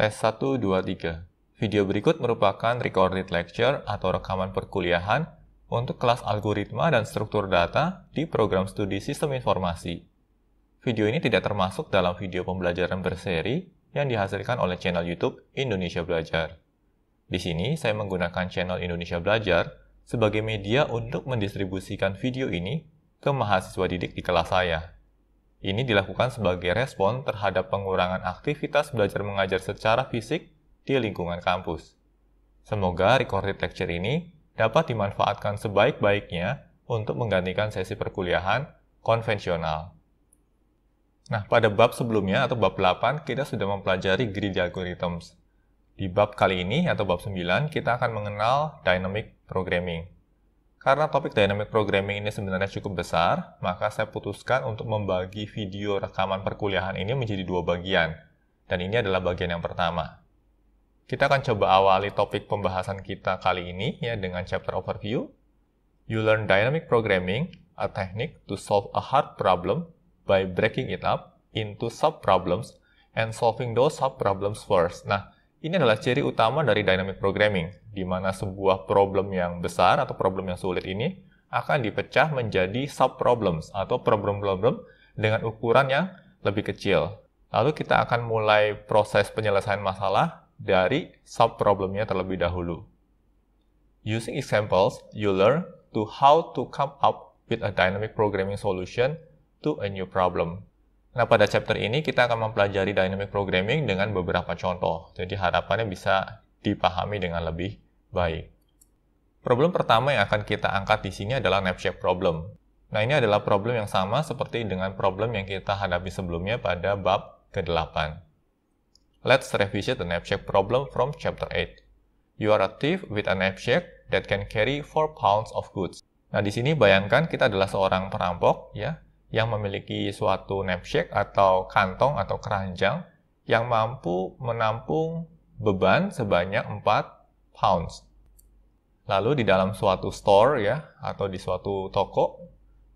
Tes 1, 2, 3. Video berikut merupakan recorded lecture atau rekaman perkuliahan untuk kelas algoritma dan struktur data di program studi sistem informasi. Video ini tidak termasuk dalam video pembelajaran berseri yang dihasilkan oleh channel YouTube Indonesia Belajar. Di sini, saya menggunakan channel Indonesia Belajar sebagai media untuk mendistribusikan video ini ke mahasiswa didik di kelas saya. Ini dilakukan sebagai respon terhadap pengurangan aktivitas belajar mengajar secara fisik di lingkungan kampus. Semoga recorded lecture ini dapat dimanfaatkan sebaik-baiknya untuk menggantikan sesi perkuliahan konvensional. Nah, pada bab sebelumnya atau bab 8 kita sudah mempelajari grid algorithms. Di bab kali ini atau bab 9 kita akan mengenal dynamic programming. Karena topik dynamic programming ini sebenarnya cukup besar, maka saya putuskan untuk membagi video rekaman perkuliahan ini menjadi dua bagian. Dan ini adalah bagian yang pertama. Kita akan coba awali topik pembahasan kita kali ini ya dengan chapter overview. You learn dynamic programming, a technique to solve a hard problem by breaking it up into sub-problems and solving those sub-problems first. Nah, ini adalah ciri utama dari dynamic programming, di mana sebuah problem yang besar atau problem yang sulit ini akan dipecah menjadi sub-problems atau problem-problem dengan ukuran yang lebih kecil. Lalu kita akan mulai proses penyelesaian masalah dari sub-problemnya terlebih dahulu. Using examples, you learn to how to come up with a dynamic programming solution to a new problem. Nah, pada chapter ini kita akan mempelajari dynamic programming dengan beberapa contoh. Jadi harapannya bisa dipahami dengan lebih baik. Problem pertama yang akan kita angkat di sini adalah shape problem. Nah, ini adalah problem yang sama seperti dengan problem yang kita hadapi sebelumnya pada bab ke-8. Let's revisit the shape problem from chapter 8. You are a thief with a knapsack that can carry 4 pounds of goods. Nah, di sini bayangkan kita adalah seorang perampok, ya, yang memiliki suatu knapsack atau kantong atau keranjang yang mampu menampung beban sebanyak 4 pounds. Lalu di dalam suatu store ya atau di suatu toko,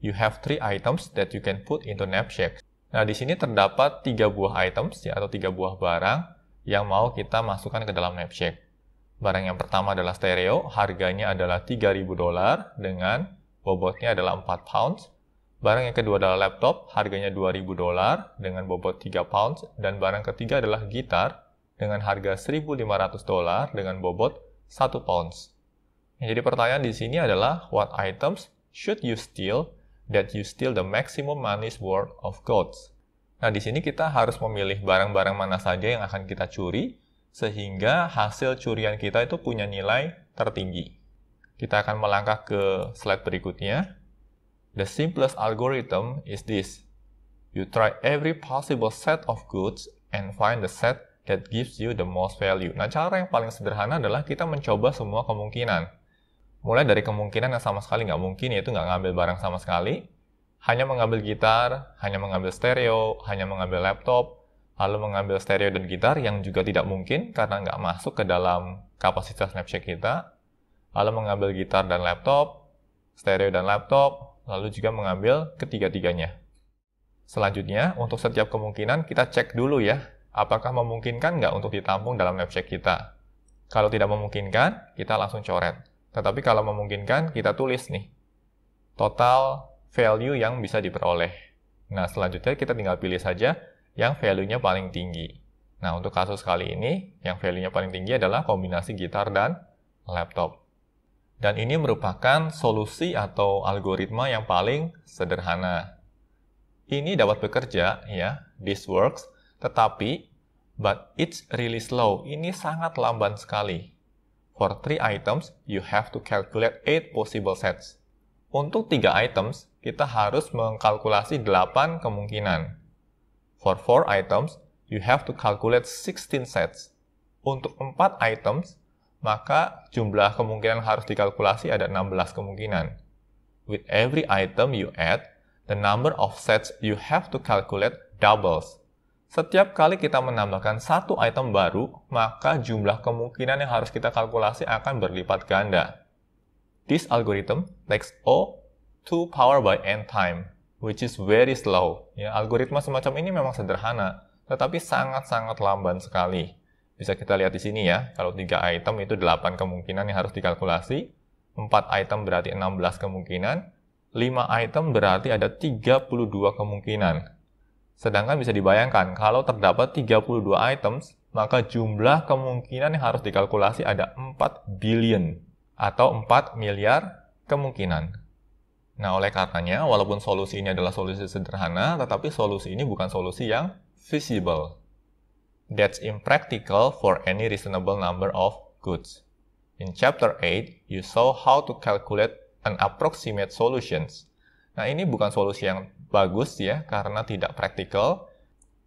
you have three items that you can put into knapsack. Nah, di sini terdapat tiga buah items ya, atau tiga buah barang yang mau kita masukkan ke dalam knapsack. Barang yang pertama adalah stereo, harganya adalah 3000 dolar dengan bobotnya adalah 4 pounds. Barang yang kedua adalah laptop, harganya 2000 dolar dengan bobot 3 pounds, dan barang ketiga adalah gitar dengan harga 1500 dolar dengan bobot 1 pounds. Yang jadi pertanyaan di sini adalah what items should you steal that you steal the maximum money's worth of goods? Nah, di sini kita harus memilih barang-barang mana saja yang akan kita curi sehingga hasil curian kita itu punya nilai tertinggi. Kita akan melangkah ke slide berikutnya. The simplest algorithm is this. You try every possible set of goods and find the set that gives you the most value. Nah, cara yang paling sederhana adalah kita mencoba semua kemungkinan. Mulai dari kemungkinan yang sama sekali nggak mungkin, yaitu nggak ngambil barang sama sekali, hanya mengambil gitar, hanya mengambil stereo, hanya mengambil laptop, lalu mengambil stereo dan gitar yang juga tidak mungkin karena nggak masuk ke dalam kapasitas Snapchat kita, lalu mengambil gitar dan laptop, stereo dan laptop, lalu juga mengambil ketiga-tiganya. Selanjutnya, untuk setiap kemungkinan kita cek dulu ya, apakah memungkinkan nggak untuk ditampung dalam map check kita. Kalau tidak memungkinkan, kita langsung coret. Tetapi kalau memungkinkan, kita tulis nih, total value yang bisa diperoleh. Nah, selanjutnya kita tinggal pilih saja yang value-nya paling tinggi. Nah, untuk kasus kali ini, yang value-nya paling tinggi adalah kombinasi gitar dan laptop. Dan ini merupakan solusi atau algoritma yang paling sederhana. Ini dapat bekerja, ya, this works, tetapi, but it's really slow. Ini sangat lamban sekali. For three items, you have to calculate eight possible sets. Untuk tiga items, kita harus mengkalkulasi delapan kemungkinan. For four items, you have to calculate sixteen sets. Untuk empat items, maka jumlah kemungkinan harus dikalkulasi ada 16 kemungkinan. With every item you add, the number of sets you have to calculate doubles. Setiap kali kita menambahkan satu item baru, maka jumlah kemungkinan yang harus kita kalkulasi akan berlipat ganda. This algorithm takes O to power by n time, which is very slow. Ya, algoritma semacam ini memang sederhana, tetapi sangat-sangat lamban sekali. Bisa kita lihat di sini ya, kalau tiga item itu 8 kemungkinan yang harus dikalkulasi, 4 item berarti 16 kemungkinan, 5 item berarti ada 32 kemungkinan. Sedangkan bisa dibayangkan, kalau terdapat 32 items, maka jumlah kemungkinan yang harus dikalkulasi ada 4 billion atau 4 miliar kemungkinan. Nah, oleh karenanya, walaupun solusi ini adalah solusi sederhana, tetapi solusi ini bukan solusi yang visible that's impractical for any reasonable number of goods. In chapter 8, you saw how to calculate an approximate solutions. Nah, ini bukan solusi yang bagus ya, karena tidak praktikal.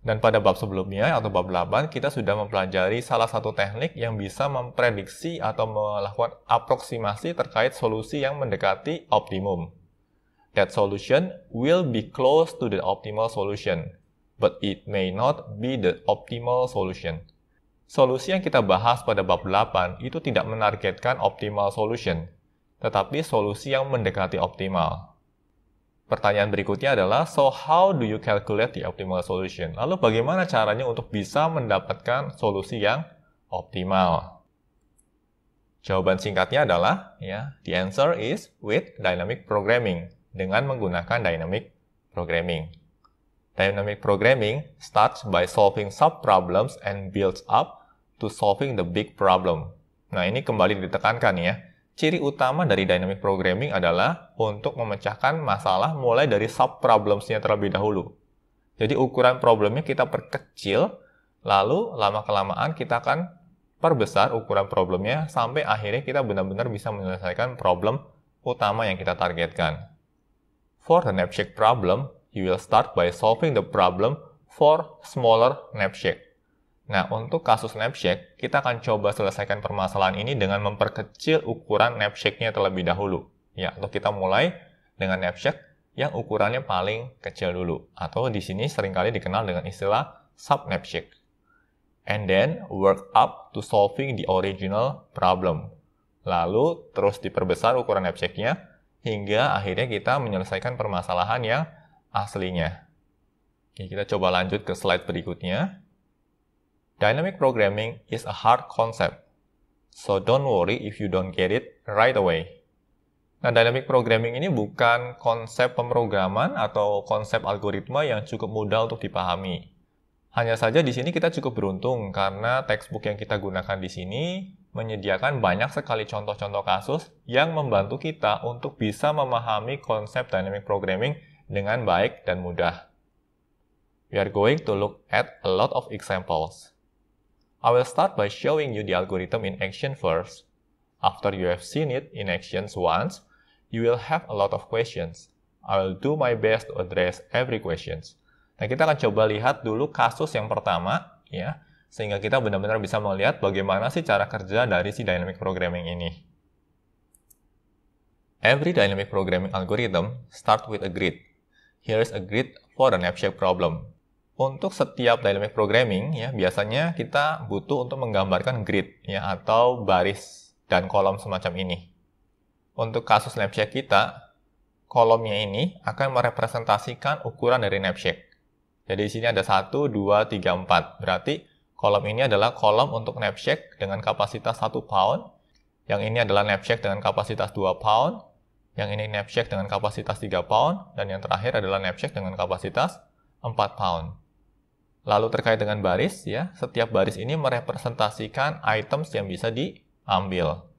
Dan pada bab sebelumnya, atau bab 8, kita sudah mempelajari salah satu teknik yang bisa memprediksi atau melakukan aproksimasi terkait solusi yang mendekati optimum. That solution will be close to the optimal solution but it may not be the optimal solution. Solusi yang kita bahas pada bab 8 itu tidak menargetkan optimal solution, tetapi solusi yang mendekati optimal. Pertanyaan berikutnya adalah, so how do you calculate the optimal solution? Lalu bagaimana caranya untuk bisa mendapatkan solusi yang optimal? Jawaban singkatnya adalah, ya, the answer is with dynamic programming, dengan menggunakan dynamic programming. Dynamic programming starts by solving sub-problems and builds up to solving the big problem. Nah, ini kembali ditekankan ya. Ciri utama dari dynamic programming adalah untuk memecahkan masalah mulai dari sub-problemsnya terlebih dahulu. Jadi ukuran problemnya kita perkecil, lalu lama-kelamaan kita akan perbesar ukuran problemnya sampai akhirnya kita benar-benar bisa menyelesaikan problem utama yang kita targetkan. For the knapsack problem, you will start by solving the problem for smaller knapsack. Nah, untuk kasus knapsack, kita akan coba selesaikan permasalahan ini dengan memperkecil ukuran knapsacknya terlebih dahulu. Ya, atau kita mulai dengan knapsack yang ukurannya paling kecil dulu. Atau di sini seringkali dikenal dengan istilah sub knapsack. And then work up to solving the original problem. Lalu terus diperbesar ukuran knapsacknya hingga akhirnya kita menyelesaikan permasalahan yang aslinya. Oke, kita coba lanjut ke slide berikutnya. Dynamic programming is a hard concept, so don't worry if you don't get it right away. Nah, dynamic programming ini bukan konsep pemrograman atau konsep algoritma yang cukup mudah untuk dipahami. Hanya saja di sini kita cukup beruntung karena textbook yang kita gunakan di sini menyediakan banyak sekali contoh-contoh kasus yang membantu kita untuk bisa memahami konsep dynamic programming dengan baik dan mudah. We are going to look at a lot of examples. I will start by showing you the algorithm in action first. After you have seen it in actions once, you will have a lot of questions. I will do my best to address every questions. Nah, kita akan coba lihat dulu kasus yang pertama, ya, sehingga kita benar-benar bisa melihat bagaimana sih cara kerja dari si dynamic programming ini. Every dynamic programming algorithm start with a grid here's a grid for the shape problem. Untuk setiap dynamic programming, ya biasanya kita butuh untuk menggambarkan grid, ya atau baris dan kolom semacam ini. Untuk kasus shape kita, kolomnya ini akan merepresentasikan ukuran dari shape. Jadi di sini ada 1, 2, 3, 4. Berarti kolom ini adalah kolom untuk shape dengan kapasitas 1 pound. Yang ini adalah shape dengan kapasitas 2 pound yang ini knapsack dengan kapasitas 3 pound, dan yang terakhir adalah knapsack dengan kapasitas 4 pound. Lalu terkait dengan baris, ya, setiap baris ini merepresentasikan items yang bisa diambil.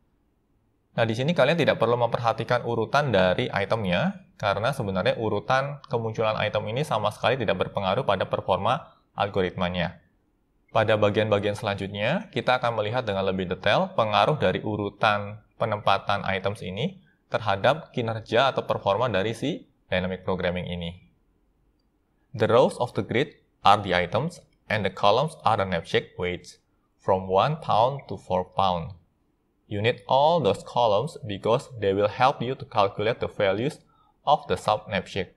Nah, di sini kalian tidak perlu memperhatikan urutan dari itemnya, karena sebenarnya urutan kemunculan item ini sama sekali tidak berpengaruh pada performa algoritmanya. Pada bagian-bagian selanjutnya, kita akan melihat dengan lebih detail pengaruh dari urutan penempatan items ini terhadap kinerja atau performa dari si dynamic programming ini. The rows of the grid are the items and the columns are the knapsack weights from 1 pound to 4 pound. You need all those columns because they will help you to calculate the values of the sub knapsack.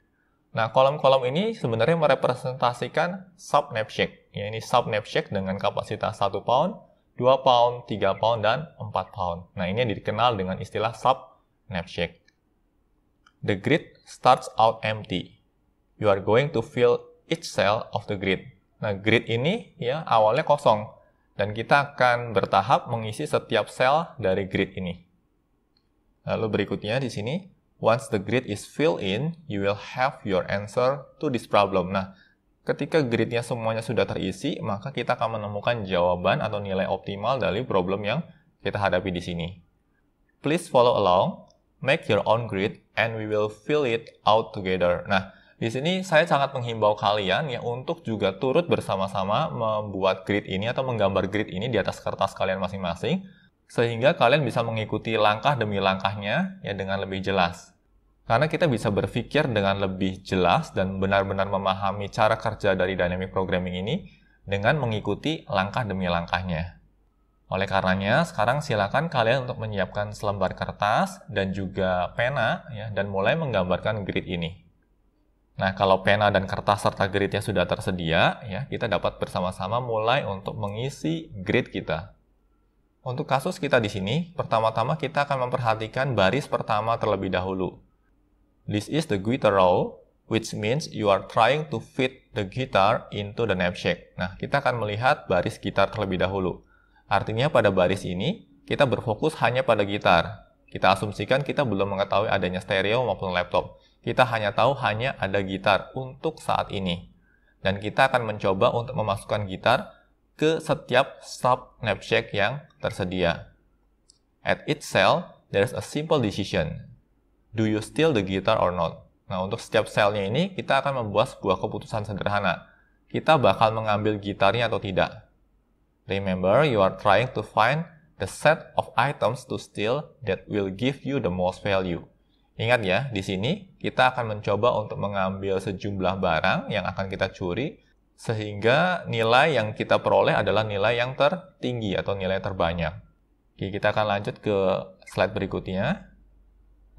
Nah, kolom-kolom ini sebenarnya merepresentasikan sub knapsack, ya ini sub knapsack dengan kapasitas 1 pound, 2 pound, 3 pound, dan 4 pound. Nah, ini dikenal dengan istilah sub Napshake. The grid starts out empty. You are going to fill each cell of the grid. Nah, grid ini ya awalnya kosong dan kita akan bertahap mengisi setiap sel dari grid ini. Lalu berikutnya di sini, once the grid is filled in, you will have your answer to this problem. Nah, ketika gridnya semuanya sudah terisi, maka kita akan menemukan jawaban atau nilai optimal dari problem yang kita hadapi di sini. Please follow along make your own grid and we will fill it out together. Nah, di sini saya sangat menghimbau kalian ya untuk juga turut bersama-sama membuat grid ini atau menggambar grid ini di atas kertas kalian masing-masing sehingga kalian bisa mengikuti langkah demi langkahnya ya dengan lebih jelas. Karena kita bisa berpikir dengan lebih jelas dan benar-benar memahami cara kerja dari dynamic programming ini dengan mengikuti langkah demi langkahnya. Oleh karenanya, sekarang silakan kalian untuk menyiapkan selembar kertas dan juga pena ya, dan mulai menggambarkan grid ini. Nah, kalau pena dan kertas serta gridnya sudah tersedia, ya, kita dapat bersama-sama mulai untuk mengisi grid kita. Untuk kasus kita di sini, pertama-tama kita akan memperhatikan baris pertama terlebih dahulu. This is the guitar row, which means you are trying to fit the guitar into the knapsack. Nah, kita akan melihat baris gitar terlebih dahulu. Artinya pada baris ini, kita berfokus hanya pada gitar. Kita asumsikan kita belum mengetahui adanya stereo maupun laptop. Kita hanya tahu hanya ada gitar untuk saat ini. Dan kita akan mencoba untuk memasukkan gitar ke setiap sub snapshot yang tersedia. At each cell, there's a simple decision. Do you steal the guitar or not? Nah, untuk setiap cellnya ini, kita akan membuat sebuah keputusan sederhana. Kita bakal mengambil gitarnya atau tidak Remember, you are trying to find the set of items to steal that will give you the most value. Ingat ya, di sini kita akan mencoba untuk mengambil sejumlah barang yang akan kita curi, sehingga nilai yang kita peroleh adalah nilai yang tertinggi atau nilai terbanyak. Oke, kita akan lanjut ke slide berikutnya.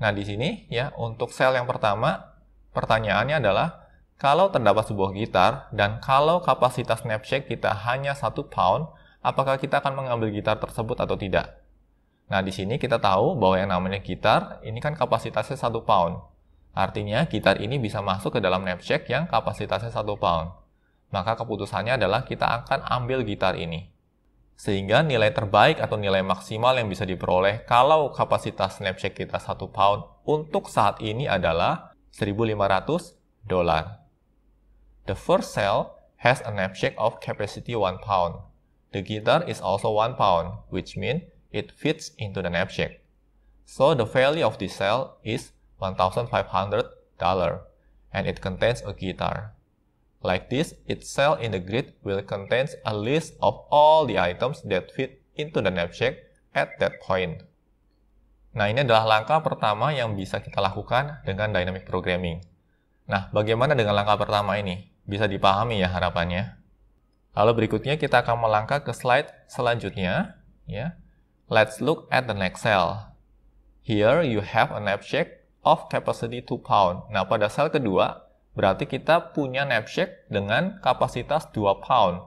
Nah, di sini ya, untuk sel yang pertama, pertanyaannya adalah, kalau terdapat sebuah gitar, dan kalau kapasitas Snapchat kita hanya satu pound, apakah kita akan mengambil gitar tersebut atau tidak. Nah, di sini kita tahu bahwa yang namanya gitar ini kan kapasitasnya 1 pound. Artinya, gitar ini bisa masuk ke dalam knapsack yang kapasitasnya 1 pound. Maka keputusannya adalah kita akan ambil gitar ini. Sehingga nilai terbaik atau nilai maksimal yang bisa diperoleh kalau kapasitas knapsack kita 1 pound untuk saat ini adalah 1500 dolar. The first cell has a knapsack of capacity 1 pound. The guitar is also one pound, which means it fits into the knapsack. So the value of this cell is $1,500 and it contains a guitar. Like this, its cell in the grid will contain a list of all the items that fit into the knapsack at that point. Nah, ini adalah langkah pertama yang bisa kita lakukan dengan dynamic programming. Nah, bagaimana dengan langkah pertama ini? Bisa dipahami ya harapannya? Lalu berikutnya kita akan melangkah ke slide selanjutnya. Ya. Let's look at the next cell. Here you have an knapsack of capacity 2 pound. Nah, pada sel kedua, berarti kita punya knapsack dengan kapasitas 2 pound.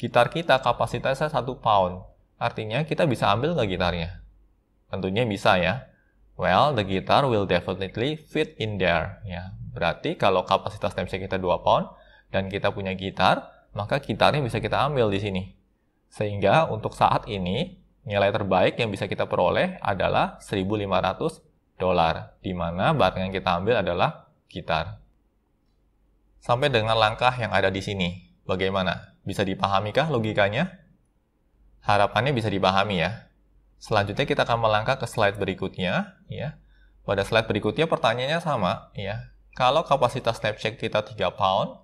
Gitar kita kapasitasnya 1 pound. Artinya kita bisa ambil nggak gitarnya? Tentunya bisa ya. Well, the guitar will definitely fit in there. Ya, berarti kalau kapasitas knapsack kita 2 pound dan kita punya gitar, maka gitarnya bisa kita ambil di sini. Sehingga untuk saat ini, nilai terbaik yang bisa kita peroleh adalah 1.500 dolar, di mana barang yang kita ambil adalah gitar. Sampai dengan langkah yang ada di sini, bagaimana? Bisa dipahami kah logikanya? Harapannya bisa dipahami ya. Selanjutnya kita akan melangkah ke slide berikutnya, ya. Pada slide berikutnya pertanyaannya sama, ya. Kalau kapasitas check kita 3 pound,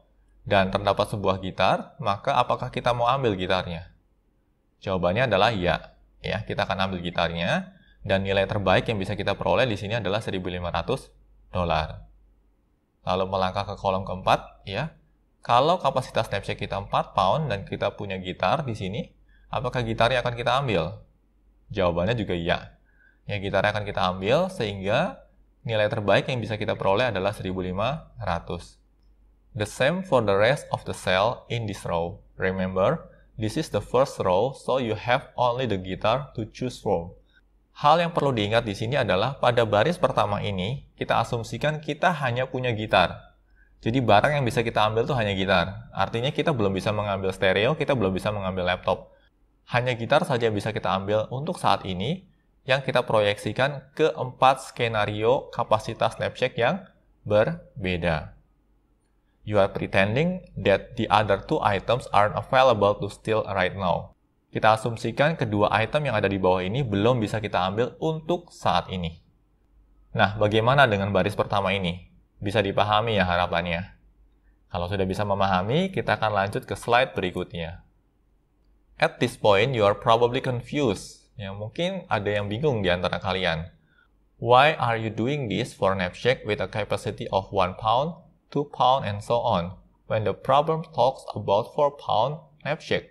dan terdapat sebuah gitar, maka apakah kita mau ambil gitarnya? Jawabannya adalah ya. Ya, kita akan ambil gitarnya dan nilai terbaik yang bisa kita peroleh di sini adalah 1.500 dolar. Lalu melangkah ke kolom keempat, ya. Kalau kapasitas snapshot kita 4 pound dan kita punya gitar di sini, apakah gitarnya akan kita ambil? Jawabannya juga iya. Ya, gitarnya akan kita ambil sehingga nilai terbaik yang bisa kita peroleh adalah 1.500 The same for the rest of the cell in this row. Remember, this is the first row, so you have only the guitar to choose from. Hal yang perlu diingat di sini adalah pada baris pertama ini, kita asumsikan kita hanya punya gitar. Jadi barang yang bisa kita ambil itu hanya gitar. Artinya kita belum bisa mengambil stereo, kita belum bisa mengambil laptop. Hanya gitar saja yang bisa kita ambil untuk saat ini, yang kita proyeksikan ke empat skenario kapasitas Snapchat yang berbeda. You are pretending that the other two items aren't available to steal right now. Kita asumsikan kedua item yang ada di bawah ini belum bisa kita ambil untuk saat ini. Nah, bagaimana dengan baris pertama ini? Bisa dipahami ya harapannya. Kalau sudah bisa memahami, kita akan lanjut ke slide berikutnya. At this point, you are probably confused. Ya, mungkin ada yang bingung di antara kalian. Why are you doing this for knapsack with a capacity of 1 pound 2 pound, and so on. When the problem talks about 4 pound, knapsack.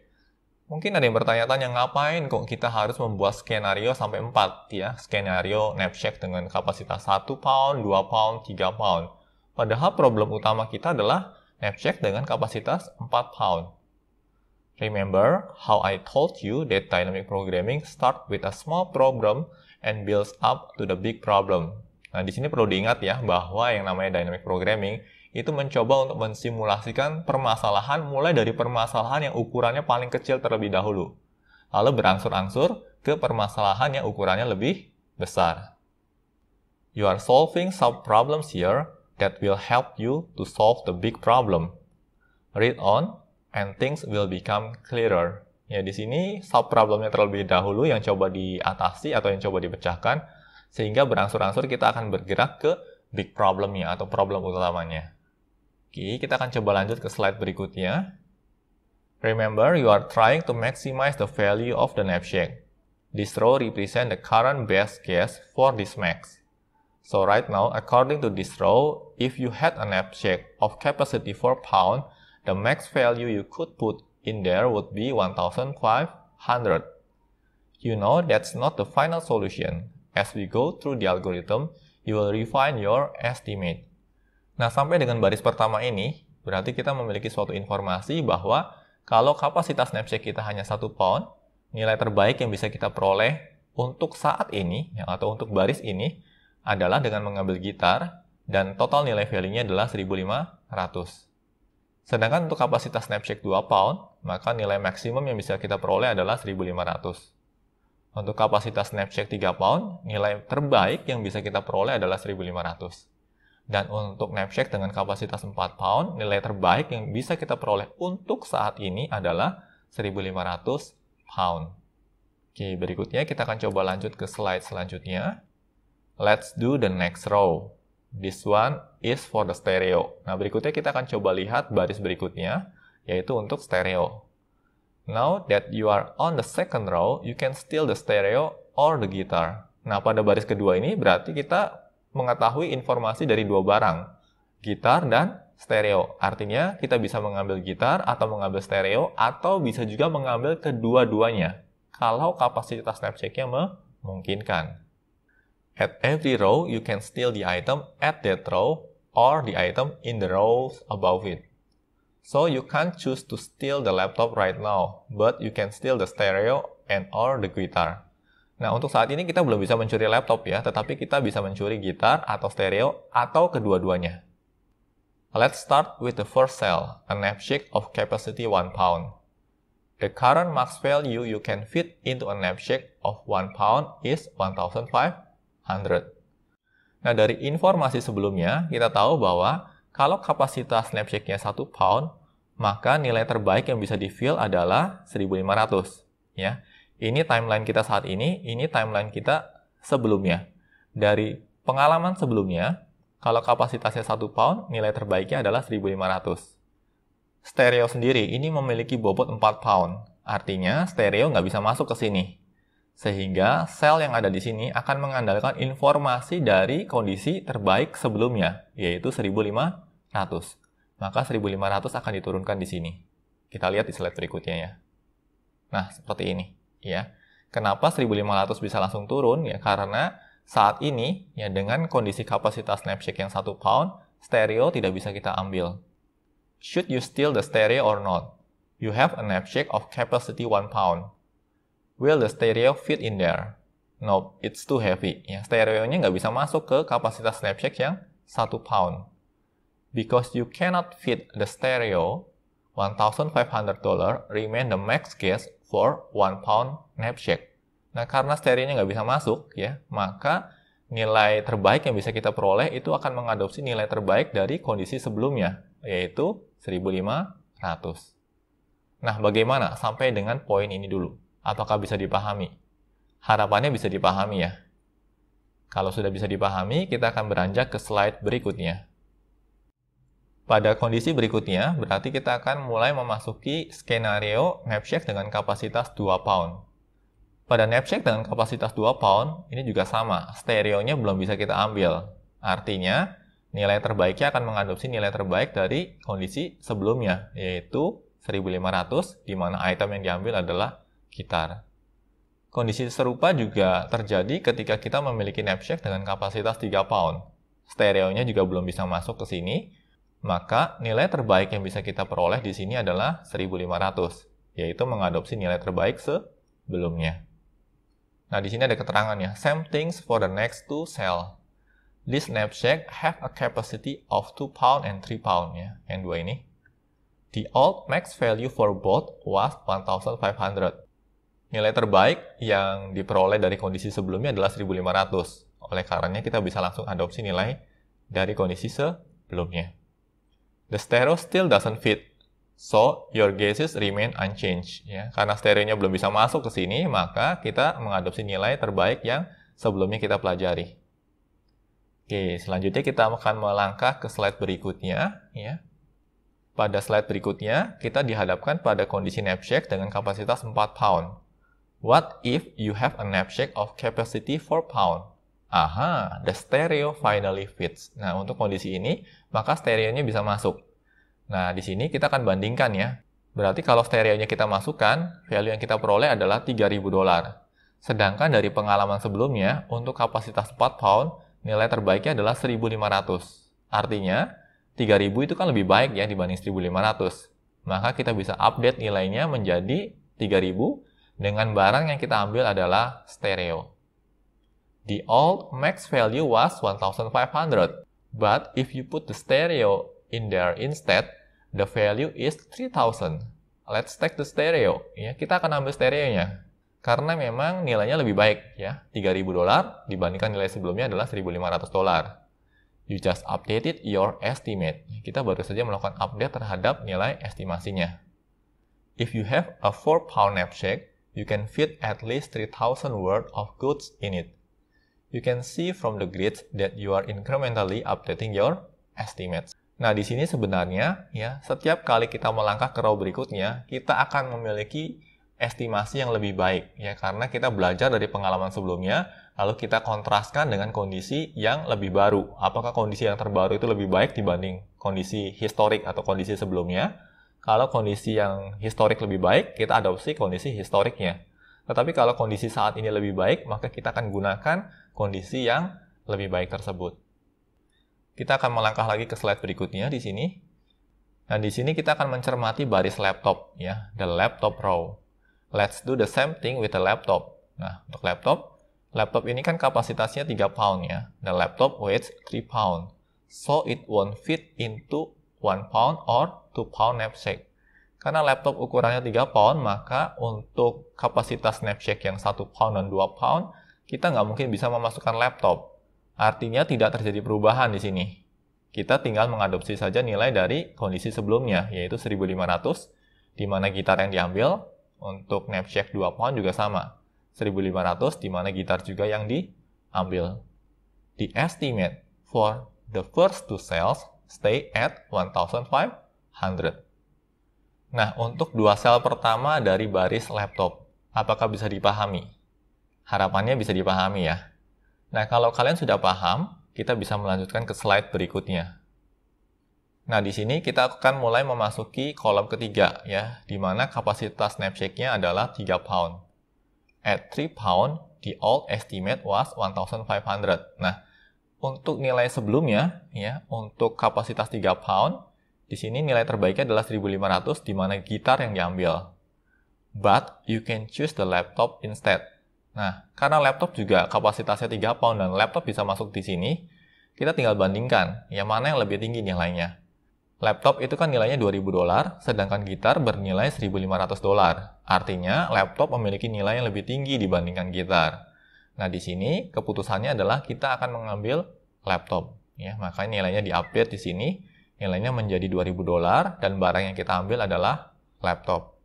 Mungkin ada yang bertanya-tanya, ngapain kok kita harus membuat skenario sampai 4 ya? Skenario knapsack dengan kapasitas 1 pound, 2 pound, 3 pound. Padahal problem utama kita adalah knapsack dengan kapasitas 4 pound. Remember how I told you that dynamic programming start with a small problem and builds up to the big problem. Nah, di sini perlu diingat ya bahwa yang namanya dynamic programming itu mencoba untuk mensimulasikan permasalahan mulai dari permasalahan yang ukurannya paling kecil terlebih dahulu, lalu berangsur-angsur ke permasalahan yang ukurannya lebih besar. You are solving some problems here that will help you to solve the big problem. Read on and things will become clearer. Ya, di sini sub problemnya terlebih dahulu yang coba diatasi atau yang coba dipecahkan, sehingga berangsur-angsur kita akan bergerak ke big problemnya atau problem utamanya. Oke, kita akan coba lanjut ke slide berikutnya. Remember, you are trying to maximize the value of the knapsack. This row represent the current best guess for this max. So right now, according to this row, if you had a knapsack of capacity 4 pound, the max value you could put in there would be 1500. You know that's not the final solution. As we go through the algorithm, you will refine your estimate. Nah, sampai dengan baris pertama ini, berarti kita memiliki suatu informasi bahwa kalau kapasitas Snapchat kita hanya satu pound, nilai terbaik yang bisa kita peroleh untuk saat ini, ya, atau untuk baris ini, adalah dengan mengambil gitar, dan total nilai value-nya adalah 1500. Sedangkan untuk kapasitas Snapchat 2 pound, maka nilai maksimum yang bisa kita peroleh adalah 1500. Untuk kapasitas Snapchat 3 pound, nilai terbaik yang bisa kita peroleh adalah 1500. Dan untuk knapsack dengan kapasitas 4 pound, nilai terbaik yang bisa kita peroleh untuk saat ini adalah 1500 pound. Oke, berikutnya kita akan coba lanjut ke slide selanjutnya. Let's do the next row. This one is for the stereo. Nah, berikutnya kita akan coba lihat baris berikutnya, yaitu untuk stereo. Now that you are on the second row, you can steal the stereo or the guitar. Nah, pada baris kedua ini berarti kita mengetahui informasi dari dua barang, gitar dan stereo. Artinya kita bisa mengambil gitar atau mengambil stereo atau bisa juga mengambil kedua-duanya kalau kapasitas snapchecknya memungkinkan. At every row, you can steal the item at that row or the item in the rows above it. So you can't choose to steal the laptop right now, but you can steal the stereo and or the guitar. Nah, untuk saat ini kita belum bisa mencuri laptop ya, tetapi kita bisa mencuri gitar atau stereo atau kedua-duanya. Let's start with the first cell, a knapsack of capacity 1 pound. The current max value you can fit into a knapsack of 1 pound is 1,500. Nah, dari informasi sebelumnya, kita tahu bahwa kalau kapasitas knapsack-nya 1 pound, maka nilai terbaik yang bisa di-fill adalah 1.500. Ya, ini timeline kita saat ini, ini timeline kita sebelumnya. Dari pengalaman sebelumnya, kalau kapasitasnya 1 pound, nilai terbaiknya adalah 1.500. Stereo sendiri ini memiliki bobot 4 pound, artinya stereo nggak bisa masuk ke sini. Sehingga sel yang ada di sini akan mengandalkan informasi dari kondisi terbaik sebelumnya, yaitu 1.500. Maka 1.500 akan diturunkan di sini. Kita lihat di slide berikutnya ya. Nah, seperti ini ya. Kenapa 1500 bisa langsung turun ya? Karena saat ini ya dengan kondisi kapasitas Snapshake yang satu pound, stereo tidak bisa kita ambil. Should you steal the stereo or not? You have a Snapshake of capacity 1 pound. Will the stereo fit in there? Nope, it's too heavy. Ya, stereonya nggak bisa masuk ke kapasitas Snapshake yang satu pound. Because you cannot fit the stereo, $1,500 remain the max case for one pound knapsack. Nah, karena sterilnya nggak bisa masuk, ya, maka nilai terbaik yang bisa kita peroleh itu akan mengadopsi nilai terbaik dari kondisi sebelumnya, yaitu 1500. Nah, bagaimana sampai dengan poin ini dulu? Apakah bisa dipahami? Harapannya bisa dipahami ya. Kalau sudah bisa dipahami, kita akan beranjak ke slide berikutnya. Pada kondisi berikutnya, berarti kita akan mulai memasuki skenario knapsack dengan kapasitas 2 pound. Pada knapsack dengan kapasitas 2 pound, ini juga sama, stereonya belum bisa kita ambil. Artinya, nilai terbaiknya akan mengadopsi nilai terbaik dari kondisi sebelumnya, yaitu 1500, di mana item yang diambil adalah gitar. Kondisi serupa juga terjadi ketika kita memiliki knapsack dengan kapasitas 3 pound. Stereonya juga belum bisa masuk ke sini, maka nilai terbaik yang bisa kita peroleh di sini adalah 1500, yaitu mengadopsi nilai terbaik sebelumnya. Nah, di sini ada keterangannya, same things for the next two cell. This knapsack have a capacity of 2 pound and 3 pound ya, yang dua ini. The old max value for both was 1500. Nilai terbaik yang diperoleh dari kondisi sebelumnya adalah 1500. Oleh karenanya kita bisa langsung adopsi nilai dari kondisi sebelumnya. The stereo still doesn't fit. So, your guesses remain unchanged. Ya, karena stereonya belum bisa masuk ke sini, maka kita mengadopsi nilai terbaik yang sebelumnya kita pelajari. Oke, selanjutnya kita akan melangkah ke slide berikutnya. Ya. Pada slide berikutnya, kita dihadapkan pada kondisi knapsack dengan kapasitas 4 pound. What if you have a knapsack of capacity 4 pound? Aha, the stereo finally fits. Nah, untuk kondisi ini, maka stereonya bisa masuk. Nah, di sini kita akan bandingkan ya. Berarti kalau stereonya kita masukkan, value yang kita peroleh adalah 3000 dolar. Sedangkan dari pengalaman sebelumnya, untuk kapasitas 4 pound, nilai terbaiknya adalah 1500. Artinya, 3000 itu kan lebih baik ya dibanding 1500. Maka kita bisa update nilainya menjadi 3000 dengan barang yang kita ambil adalah stereo. The old max value was 1500, but if you put the stereo in there instead, the value is 3000. Let's take the stereo. Ya, kita akan ambil stereonya. Karena memang nilainya lebih baik ya, 3000 dolar dibandingkan nilai sebelumnya adalah 1500 dolar. You just updated your estimate. Ya, kita baru saja melakukan update terhadap nilai estimasinya. If you have a 4 pound knapsack, you can fit at least 3000 worth of goods in it you can see from the grids that you are incrementally updating your estimates. Nah, di sini sebenarnya ya, setiap kali kita melangkah ke row berikutnya, kita akan memiliki estimasi yang lebih baik ya karena kita belajar dari pengalaman sebelumnya, lalu kita kontraskan dengan kondisi yang lebih baru. Apakah kondisi yang terbaru itu lebih baik dibanding kondisi historik atau kondisi sebelumnya? Kalau kondisi yang historik lebih baik, kita adopsi kondisi historiknya. Tetapi nah, kalau kondisi saat ini lebih baik, maka kita akan gunakan kondisi yang lebih baik tersebut. Kita akan melangkah lagi ke slide berikutnya di sini. Nah, di sini kita akan mencermati baris laptop, ya, the laptop row. Let's do the same thing with the laptop. Nah, untuk laptop, laptop ini kan kapasitasnya 3 pound ya. The laptop weighs 3 pound. So it won't fit into 1 pound or 2 pound knapsack. Karena laptop ukurannya 3 pound, maka untuk kapasitas Snapchat yang 1 pound dan 2 pound, kita nggak mungkin bisa memasukkan laptop. Artinya tidak terjadi perubahan di sini. Kita tinggal mengadopsi saja nilai dari kondisi sebelumnya, yaitu 1500, di mana gitar yang diambil, untuk Snapchat 2 pound juga sama. 1500, di mana gitar juga yang diambil. The estimate for the first two sales stay at 1500. Nah, untuk dua sel pertama dari baris laptop, apakah bisa dipahami? Harapannya bisa dipahami ya. Nah, kalau kalian sudah paham, kita bisa melanjutkan ke slide berikutnya. Nah, di sini kita akan mulai memasuki kolom ketiga ya, di mana kapasitas Snapshake-nya adalah 3 pound. At 3 pound, the old estimate was 1500. Nah, untuk nilai sebelumnya ya, untuk kapasitas 3 pound, di sini nilai terbaiknya adalah 1500 di mana gitar yang diambil. But you can choose the laptop instead. Nah, karena laptop juga kapasitasnya 3 pound dan laptop bisa masuk di sini, kita tinggal bandingkan yang mana yang lebih tinggi nilainya. Laptop itu kan nilainya 2000 dolar, sedangkan gitar bernilai 1500 dolar. Artinya, laptop memiliki nilai yang lebih tinggi dibandingkan gitar. Nah, di sini keputusannya adalah kita akan mengambil laptop. Ya, makanya nilainya di-update di sini Nilainya menjadi 2000 dolar dan barang yang kita ambil adalah laptop.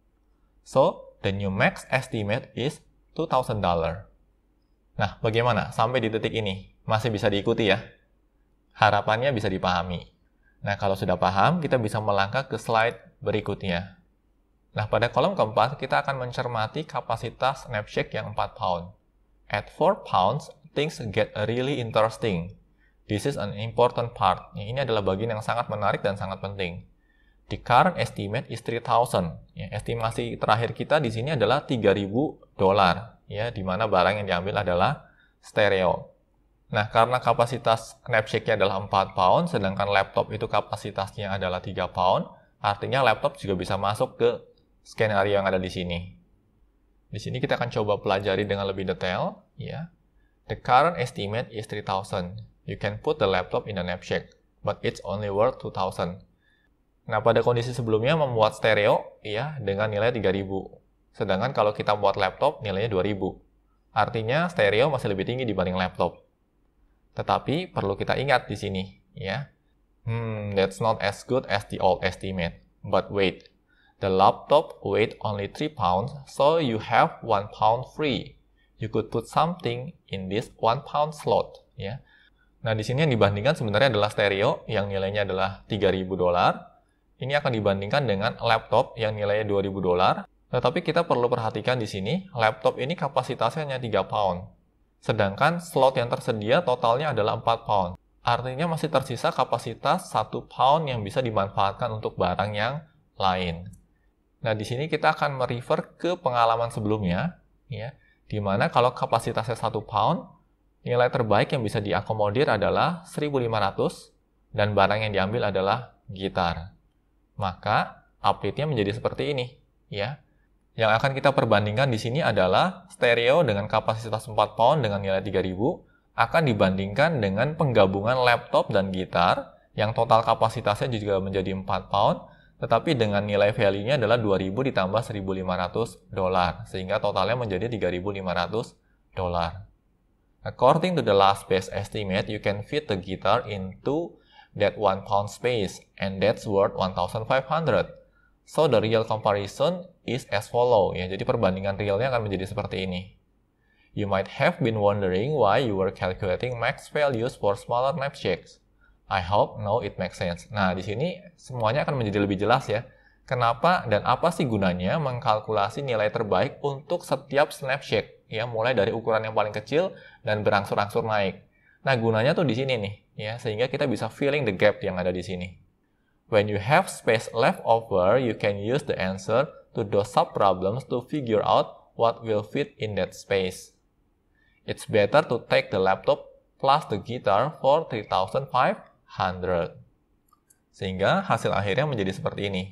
So, the new max estimate is 2000 dollar. Nah, bagaimana sampai di titik ini? Masih bisa diikuti ya? Harapannya bisa dipahami. Nah, kalau sudah paham, kita bisa melangkah ke slide berikutnya. Nah, pada kolom keempat, kita akan mencermati kapasitas Snapshake yang 4 pound. At 4 pounds, things get really interesting. This is an important part. Ini adalah bagian yang sangat menarik dan sangat penting. The current estimate is 3,000. Ya, estimasi terakhir kita di sini adalah 3.000 dolar, ya, di mana barang yang diambil adalah stereo. Nah, karena kapasitas knapsack-nya adalah 4 pound, sedangkan laptop itu kapasitasnya adalah 3 pound, artinya laptop juga bisa masuk ke skenario yang ada di sini. Di sini kita akan coba pelajari dengan lebih detail, ya. The current estimate is 3,000 you can put the laptop in a knapsack, but it's only worth 2000. Nah, pada kondisi sebelumnya membuat stereo, ya, dengan nilai 3000. Sedangkan kalau kita buat laptop, nilainya 2000. Artinya, stereo masih lebih tinggi dibanding laptop. Tetapi, perlu kita ingat di sini, ya. Hmm, that's not as good as the old estimate. But wait, the laptop weight only 3 pounds, so you have 1 pound free. You could put something in this 1 pound slot, ya. Nah, di sini yang dibandingkan sebenarnya adalah stereo yang nilainya adalah 3000 dolar. Ini akan dibandingkan dengan laptop yang nilainya 2000 dolar. Tetapi kita perlu perhatikan di sini, laptop ini kapasitasnya hanya 3 pound. Sedangkan slot yang tersedia totalnya adalah 4 pound. Artinya masih tersisa kapasitas 1 pound yang bisa dimanfaatkan untuk barang yang lain. Nah, di sini kita akan merefer ke pengalaman sebelumnya, ya, di mana kalau kapasitasnya 1 pound, nilai terbaik yang bisa diakomodir adalah 1500 dan barang yang diambil adalah gitar. Maka update-nya menjadi seperti ini, ya. Yang akan kita perbandingkan di sini adalah stereo dengan kapasitas 4 pound dengan nilai 3000 akan dibandingkan dengan penggabungan laptop dan gitar yang total kapasitasnya juga menjadi 4 pound tetapi dengan nilai value-nya adalah 2000 ditambah 1500 dolar, sehingga totalnya menjadi 3500 dolar. According to the last best estimate, you can fit the guitar into that one pound space and that's worth 1500. So the real comparison is as follow ya. Jadi perbandingan realnya akan menjadi seperti ini. You might have been wondering why you were calculating max values for smaller knife I hope now it makes sense. Nah, di sini semuanya akan menjadi lebih jelas ya. Kenapa dan apa sih gunanya mengkalkulasi nilai terbaik untuk setiap snap ya mulai dari ukuran yang paling kecil dan berangsur-angsur naik. Nah, gunanya tuh di sini nih, ya, sehingga kita bisa filling the gap yang ada di sini. When you have space left over, you can use the answer to those problems to figure out what will fit in that space. It's better to take the laptop plus the guitar for 3500. Sehingga hasil akhirnya menjadi seperti ini.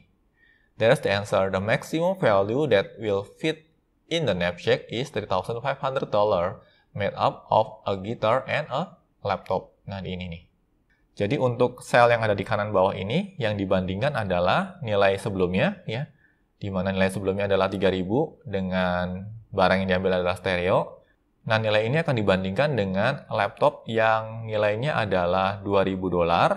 There's the answer, the maximum value that will fit in the knapsack is $3,500 made up of a guitar and a laptop. Nah, di ini nih. Jadi untuk sel yang ada di kanan bawah ini yang dibandingkan adalah nilai sebelumnya ya. Di mana nilai sebelumnya adalah 3000 dengan barang yang diambil adalah stereo. Nah, nilai ini akan dibandingkan dengan laptop yang nilainya adalah 2000 dolar.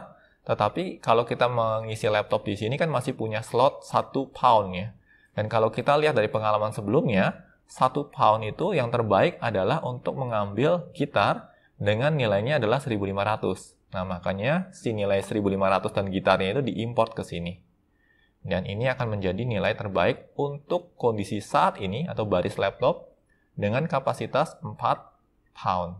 Tetapi kalau kita mengisi laptop di sini kan masih punya slot 1 pound ya. Dan kalau kita lihat dari pengalaman sebelumnya, satu pound itu yang terbaik adalah untuk mengambil gitar dengan nilainya adalah 1500. Nah, makanya si nilai 1500 dan gitarnya itu diimport ke sini. Dan ini akan menjadi nilai terbaik untuk kondisi saat ini atau baris laptop dengan kapasitas 4 pound.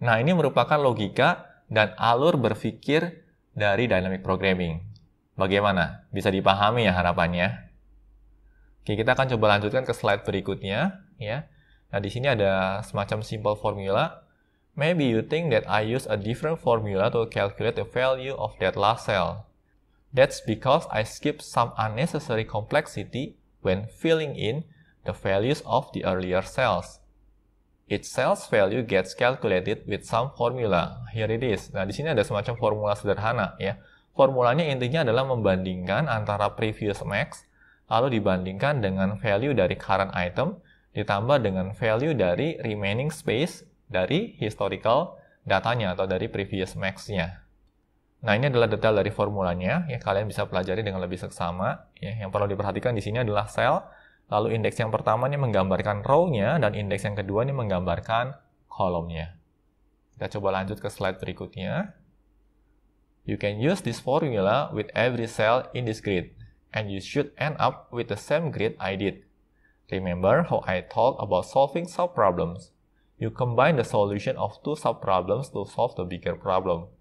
Nah, ini merupakan logika dan alur berpikir dari dynamic programming. Bagaimana? Bisa dipahami ya harapannya? Oke, kita akan coba lanjutkan ke slide berikutnya, ya. Nah, di sini ada semacam simple formula. Maybe you think that I use a different formula to calculate the value of that last cell. That's because I skip some unnecessary complexity when filling in the values of the earlier cells. Each cell's value gets calculated with some formula. Here it is. Nah, di sini ada semacam formula sederhana, ya. Formulanya intinya adalah membandingkan antara previous max lalu dibandingkan dengan value dari current item ditambah dengan value dari remaining space dari historical datanya atau dari previous max-nya. Nah, ini adalah detail dari formulanya, ya kalian bisa pelajari dengan lebih seksama. Ya, yang perlu diperhatikan di sini adalah cell lalu indeks yang pertama ini menggambarkan row-nya, dan indeks yang kedua ini menggambarkan kolomnya. Kita coba lanjut ke slide berikutnya. You can use this formula with every cell in this grid and you should end up with the same grid I did. Remember how I told about solving subproblems? You combine the solution of two subproblems to solve the bigger problem.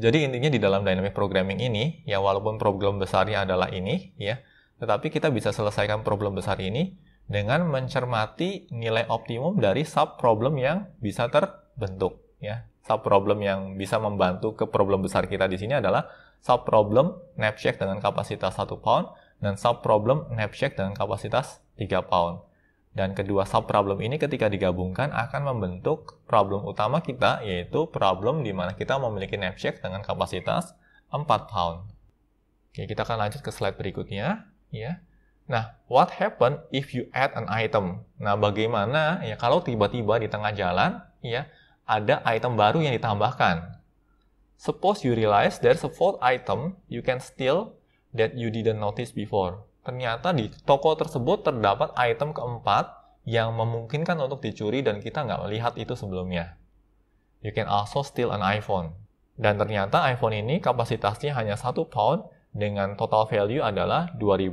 Jadi intinya di dalam dynamic programming ini, ya walaupun problem besarnya adalah ini, ya, tetapi kita bisa selesaikan problem besar ini dengan mencermati nilai optimum dari subproblem yang bisa terbentuk, ya. Subproblem yang bisa membantu ke problem besar kita di sini adalah subproblem knapsack dengan kapasitas 1 pound, dan subproblem knapsack dengan kapasitas 3 pound. Dan kedua problem ini ketika digabungkan akan membentuk problem utama kita, yaitu problem di mana kita memiliki knapsack dengan kapasitas 4 pound. Oke, kita akan lanjut ke slide berikutnya. Ya. Nah, what happen if you add an item? Nah, bagaimana ya kalau tiba-tiba di tengah jalan, ya, ada item baru yang ditambahkan. Suppose you realize there's a fourth item you can steal that you didn't notice before. Ternyata di toko tersebut terdapat item keempat yang memungkinkan untuk dicuri dan kita nggak melihat itu sebelumnya. You can also steal an iPhone. Dan ternyata iPhone ini kapasitasnya hanya satu pound dengan total value adalah 2000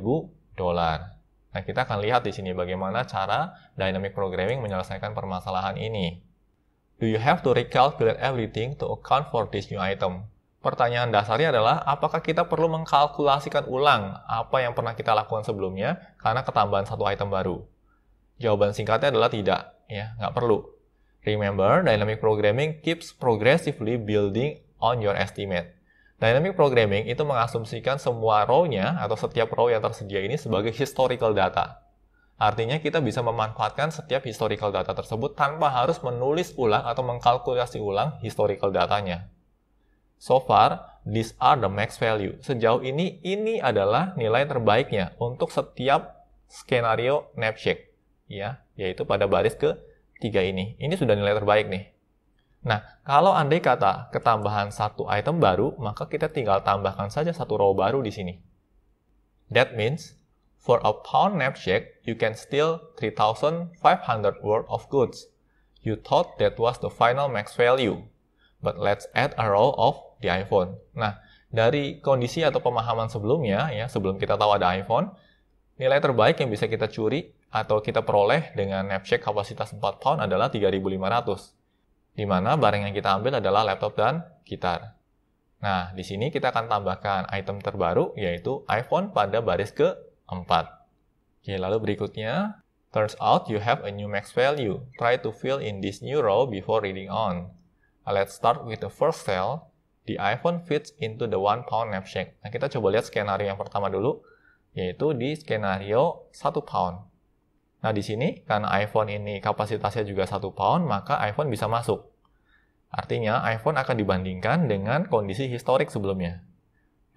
dolar. Nah, kita akan lihat di sini bagaimana cara dynamic programming menyelesaikan permasalahan ini. Do you have to recalculate everything to account for this new item? Pertanyaan dasarnya adalah, apakah kita perlu mengkalkulasikan ulang apa yang pernah kita lakukan sebelumnya karena ketambahan satu item baru? Jawaban singkatnya adalah tidak, ya, nggak perlu. Remember, dynamic programming keeps progressively building on your estimate. Dynamic programming itu mengasumsikan semua row-nya atau setiap row yang tersedia ini sebagai historical data. Artinya kita bisa memanfaatkan setiap historical data tersebut tanpa harus menulis ulang atau mengkalkulasi ulang historical datanya. So far, these are the max value. Sejauh ini, ini adalah nilai terbaiknya untuk setiap skenario knapshack, ya, yaitu pada baris ke 3 ini. Ini sudah nilai terbaik nih. Nah, kalau andai kata ketambahan satu item baru, maka kita tinggal tambahkan saja satu row baru di sini. That means For a pound knapsack, you can steal 3,500 worth of goods. You thought that was the final max value. But let's add a row of the iPhone. Nah, dari kondisi atau pemahaman sebelumnya, ya sebelum kita tahu ada iPhone, nilai terbaik yang bisa kita curi atau kita peroleh dengan knapsack kapasitas 4 pound adalah 3.500. Di mana barang yang kita ambil adalah laptop dan gitar. Nah, di sini kita akan tambahkan item terbaru, yaitu iPhone pada baris ke 4. Oke, lalu berikutnya, turns out you have a new max value. Try to fill in this new row before reading on. Let's start with the first cell. The iPhone fits into the one pound knapsack. Nah, kita coba lihat skenario yang pertama dulu, yaitu di skenario 1 pound. Nah, di sini, karena iPhone ini kapasitasnya juga 1 pound, maka iPhone bisa masuk. Artinya, iPhone akan dibandingkan dengan kondisi historik sebelumnya.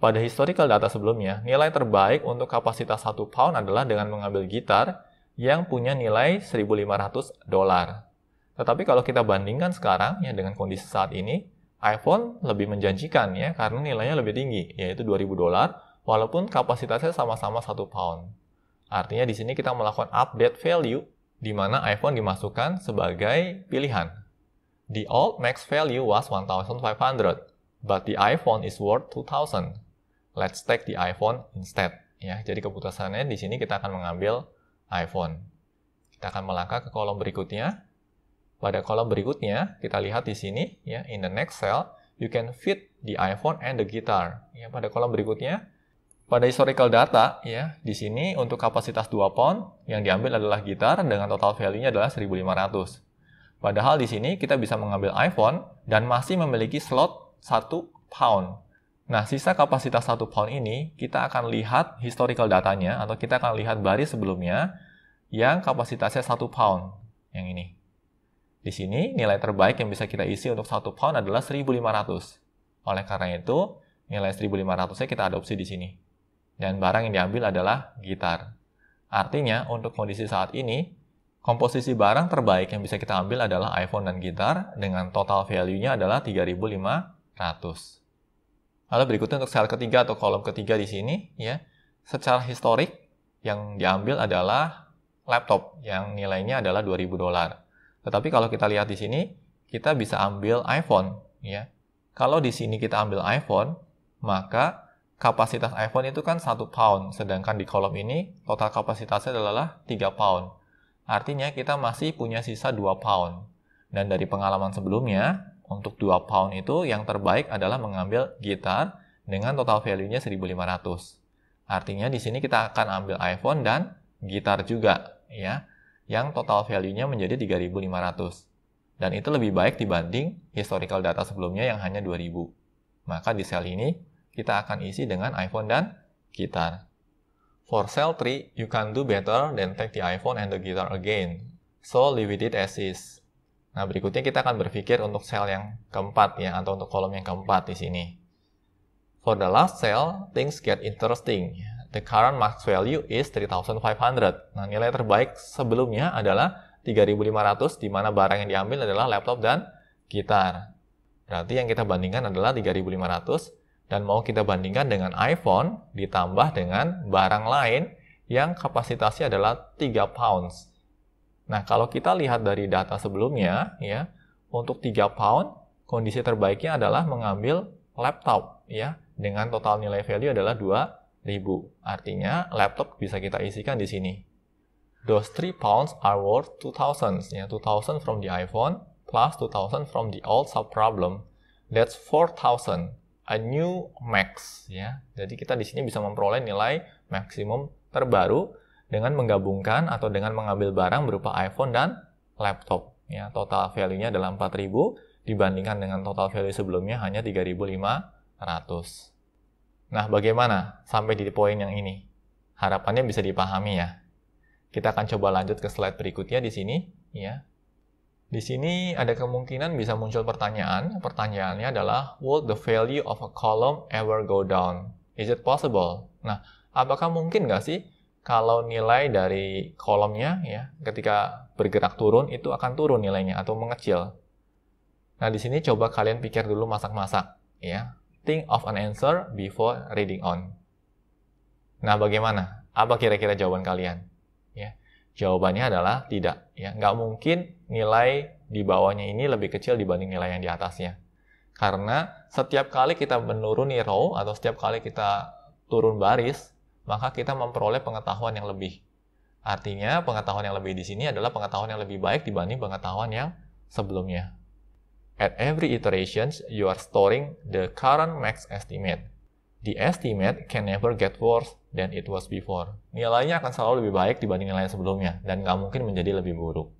Pada historical data sebelumnya, nilai terbaik untuk kapasitas 1 pound adalah dengan mengambil gitar yang punya nilai 1.500 dolar. Tetapi kalau kita bandingkan sekarang ya dengan kondisi saat ini, iPhone lebih menjanjikan ya karena nilainya lebih tinggi, yaitu 2.000 dolar, walaupun kapasitasnya sama-sama 1 pound. Artinya di sini kita melakukan update value di mana iPhone dimasukkan sebagai pilihan. The old max value was 1500, but the iPhone is worth 2000 let's take the iPhone instead. Ya, jadi keputusannya di sini kita akan mengambil iPhone. Kita akan melangkah ke kolom berikutnya. Pada kolom berikutnya, kita lihat di sini, ya, in the next cell, you can fit the iPhone and the guitar. Ya, pada kolom berikutnya, pada historical data, ya, di sini untuk kapasitas 2 pound, yang diambil adalah gitar dengan total value-nya adalah 1500. Padahal di sini kita bisa mengambil iPhone dan masih memiliki slot 1 pound Nah, sisa kapasitas satu pound ini kita akan lihat historical datanya atau kita akan lihat baris sebelumnya yang kapasitasnya satu pound, yang ini. Di sini nilai terbaik yang bisa kita isi untuk satu pound adalah 1.500. Oleh karena itu, nilai 1.500-nya kita adopsi di sini. Dan barang yang diambil adalah gitar. Artinya, untuk kondisi saat ini, komposisi barang terbaik yang bisa kita ambil adalah iPhone dan gitar dengan total value-nya adalah 3.500. Lalu berikutnya untuk sel ketiga atau kolom ketiga di sini, ya, secara historik yang diambil adalah laptop yang nilainya adalah 2000 dolar. Tetapi kalau kita lihat di sini, kita bisa ambil iPhone, ya. Kalau di sini kita ambil iPhone, maka kapasitas iPhone itu kan 1 pound, sedangkan di kolom ini total kapasitasnya adalah 3 pound. Artinya kita masih punya sisa 2 pound. Dan dari pengalaman sebelumnya, untuk 2 pound itu yang terbaik adalah mengambil gitar dengan total value-nya 1500. Artinya di sini kita akan ambil iPhone dan gitar juga ya yang total value-nya menjadi 3500. Dan itu lebih baik dibanding historical data sebelumnya yang hanya 2000. Maka di sel ini kita akan isi dengan iPhone dan gitar. For cell 3, you can do better than take the iPhone and the guitar again. So leave it as is. Nah, berikutnya kita akan berpikir untuk sel yang keempat ya, atau untuk kolom yang keempat di sini. For the last cell, things get interesting. The current max value is 3.500. Nah, nilai terbaik sebelumnya adalah 3.500, di mana barang yang diambil adalah laptop dan gitar. Berarti yang kita bandingkan adalah 3.500, dan mau kita bandingkan dengan iPhone ditambah dengan barang lain yang kapasitasnya adalah 3 pounds. Nah, kalau kita lihat dari data sebelumnya, ya, untuk 3 pound, kondisi terbaiknya adalah mengambil laptop, ya, dengan total nilai value adalah 2000. Artinya, laptop bisa kita isikan di sini. Those 3 pounds are worth 2000, ya, 2000 from the iPhone plus 2000 from the old sub problem. That's 4000 a new max ya. Jadi kita di sini bisa memperoleh nilai maksimum terbaru dengan menggabungkan atau dengan mengambil barang berupa iPhone dan laptop. Ya, total value-nya adalah 4000 dibandingkan dengan total value sebelumnya hanya 3500. Nah, bagaimana sampai di poin yang ini? Harapannya bisa dipahami ya. Kita akan coba lanjut ke slide berikutnya di sini, ya. Di sini ada kemungkinan bisa muncul pertanyaan. Pertanyaannya adalah, would the value of a column ever go down? Is it possible? Nah, apakah mungkin nggak sih kalau nilai dari kolomnya ya ketika bergerak turun itu akan turun nilainya atau mengecil. Nah, di sini coba kalian pikir dulu masak-masak ya. Think of an answer before reading on. Nah, bagaimana? Apa kira-kira jawaban kalian? Ya. Jawabannya adalah tidak. Ya, nggak mungkin nilai di bawahnya ini lebih kecil dibanding nilai yang di atasnya. Karena setiap kali kita menuruni row atau setiap kali kita turun baris, maka kita memperoleh pengetahuan yang lebih. Artinya, pengetahuan yang lebih di sini adalah pengetahuan yang lebih baik dibanding pengetahuan yang sebelumnya. At every iteration, you are storing the current max estimate. The estimate can never get worse than it was before. Nilainya akan selalu lebih baik dibanding nilai sebelumnya, dan nggak mungkin menjadi lebih buruk.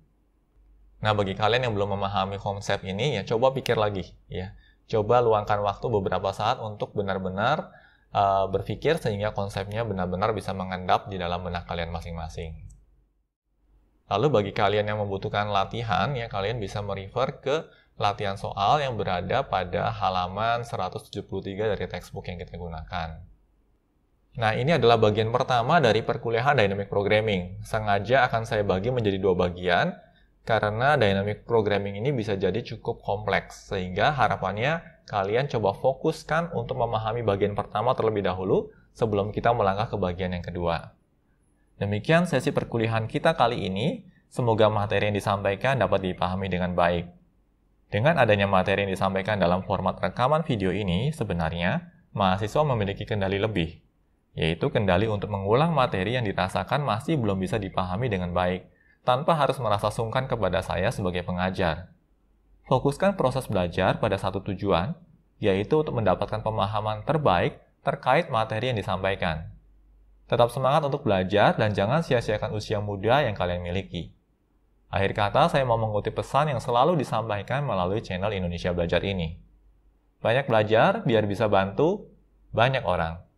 Nah, bagi kalian yang belum memahami konsep ini, ya coba pikir lagi. ya. Coba luangkan waktu beberapa saat untuk benar-benar Eh, berpikir sehingga konsepnya benar-benar bisa mengendap di dalam benak kalian masing-masing. Lalu bagi kalian yang membutuhkan latihan, ya kalian bisa merefer ke latihan soal yang berada pada halaman 173 dari textbook yang kita gunakan. Nah, ini adalah bagian pertama dari perkuliahan Dynamic Programming. Sengaja akan saya bagi menjadi dua bagian, karena Dynamic Programming ini bisa jadi cukup kompleks, sehingga harapannya kalian coba fokuskan untuk memahami bagian pertama terlebih dahulu sebelum kita melangkah ke bagian yang kedua. Demikian sesi perkuliahan kita kali ini. Semoga materi yang disampaikan dapat dipahami dengan baik. Dengan adanya materi yang disampaikan dalam format rekaman video ini, sebenarnya mahasiswa memiliki kendali lebih, yaitu kendali untuk mengulang materi yang dirasakan masih belum bisa dipahami dengan baik, tanpa harus merasa sungkan kepada saya sebagai pengajar. Fokuskan proses belajar pada satu tujuan, yaitu untuk mendapatkan pemahaman terbaik terkait materi yang disampaikan. Tetap semangat untuk belajar dan jangan sia-siakan usia muda yang kalian miliki. Akhir kata, saya mau mengutip pesan yang selalu disampaikan melalui channel Indonesia Belajar ini. Banyak belajar biar bisa bantu banyak orang.